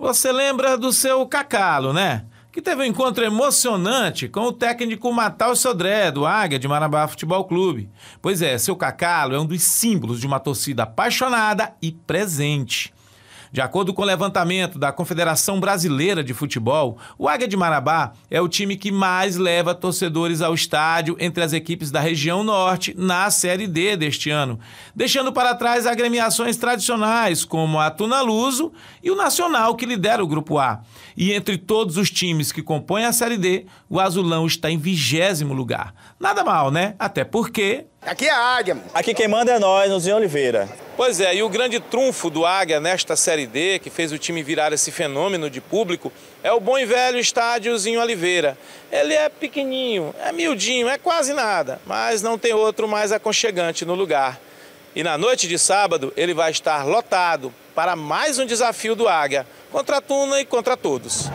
Você lembra do seu Cacalo, né? Que teve um encontro emocionante com o técnico Matal Sodré, do Águia de Marabá Futebol Clube. Pois é, seu Cacalo é um dos símbolos de uma torcida apaixonada e presente. De acordo com o levantamento da Confederação Brasileira de Futebol, o Águia de Marabá é o time que mais leva torcedores ao estádio entre as equipes da região norte na Série D deste ano, deixando para trás agremiações tradicionais como a Tunaluso e o Nacional, que lidera o Grupo A. E entre todos os times que compõem a Série D, o Azulão está em vigésimo lugar. Nada mal, né? Até porque. Aqui é a Águia. Aqui quem manda é nós, Nozinho Oliveira. Pois é, e o grande trunfo do Águia nesta Série D, que fez o time virar esse fenômeno de público, é o bom e velho estádiozinho Oliveira. Ele é pequenininho, é miudinho, é quase nada, mas não tem outro mais aconchegante no lugar. E na noite de sábado ele vai estar lotado para mais um desafio do Águia, contra a Tuna e contra todos.